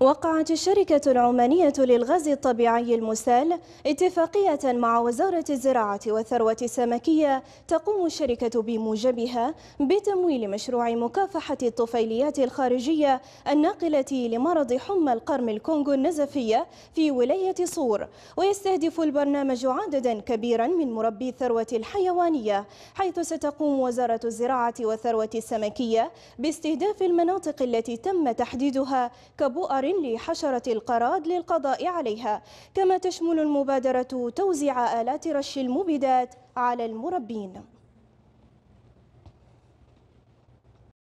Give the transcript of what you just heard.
وقعت الشركة العمانية للغاز الطبيعي المسال اتفاقية مع وزارة الزراعة والثروة السمكية تقوم الشركة بموجبها بتمويل مشروع مكافحة الطفيليات الخارجية الناقلة لمرض حمى القرم الكونغو النزفية في ولاية صور ويستهدف البرنامج عددا كبيرا من مربي الثروة الحيوانية حيث ستقوم وزارة الزراعة والثروة السمكية باستهداف المناطق التي تم تحديدها كبؤر لحشرة القراد للقضاء عليها كما تشمل المبادرة توزيع آلات رش المبيدات على المربين